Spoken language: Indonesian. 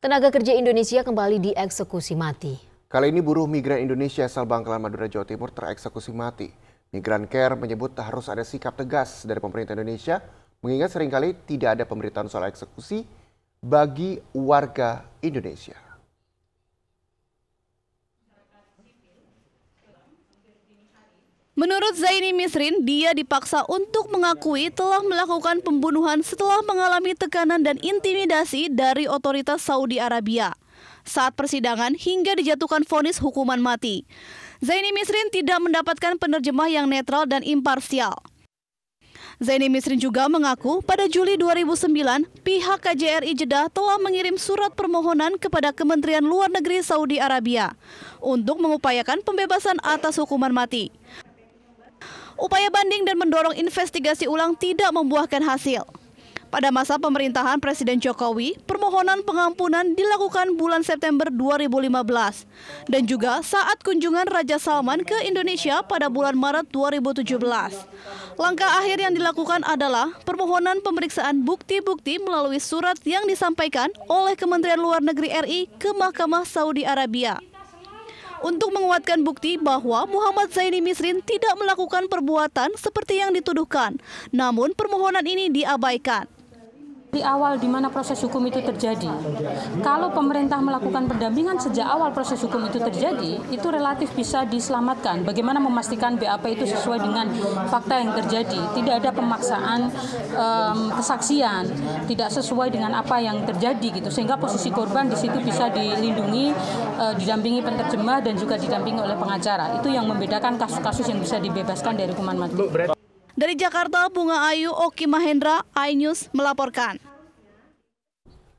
Tenaga kerja Indonesia kembali dieksekusi mati. Kali ini buruh migran Indonesia asal Bangkalan Madura Jawa Timur tereksekusi mati. Migran Care menyebut harus ada sikap tegas dari pemerintah Indonesia mengingat seringkali tidak ada pemberitaan soal eksekusi bagi warga Indonesia. Menurut Zaini Misrin, dia dipaksa untuk mengakui telah melakukan pembunuhan setelah mengalami tekanan dan intimidasi dari otoritas Saudi Arabia. Saat persidangan hingga dijatuhkan vonis hukuman mati. Zaini Misrin tidak mendapatkan penerjemah yang netral dan imparsial. Zaini Misrin juga mengaku pada Juli 2009 pihak KJRI Jeddah telah mengirim surat permohonan kepada Kementerian Luar Negeri Saudi Arabia untuk mengupayakan pembebasan atas hukuman mati. Upaya banding dan mendorong investigasi ulang tidak membuahkan hasil. Pada masa pemerintahan Presiden Jokowi, permohonan pengampunan dilakukan bulan September 2015 dan juga saat kunjungan Raja Salman ke Indonesia pada bulan Maret 2017. Langkah akhir yang dilakukan adalah permohonan pemeriksaan bukti-bukti melalui surat yang disampaikan oleh Kementerian Luar Negeri RI ke Mahkamah Saudi Arabia untuk menguatkan bukti bahwa Muhammad Zaini Misrin tidak melakukan perbuatan seperti yang dituduhkan. Namun permohonan ini diabaikan di awal di mana proses hukum itu terjadi. Kalau pemerintah melakukan pendampingan sejak awal proses hukum itu terjadi, itu relatif bisa diselamatkan. Bagaimana memastikan BAP itu sesuai dengan fakta yang terjadi? Tidak ada pemaksaan um, kesaksian, tidak sesuai dengan apa yang terjadi gitu. Sehingga posisi korban di situ bisa dilindungi, uh, didampingi penterjemah dan juga didampingi oleh pengacara. Itu yang membedakan kasus-kasus yang bisa dibebaskan dari hukuman mati. Dari Jakarta, Bunga Ayu, Oki Mahendra, iNews melaporkan.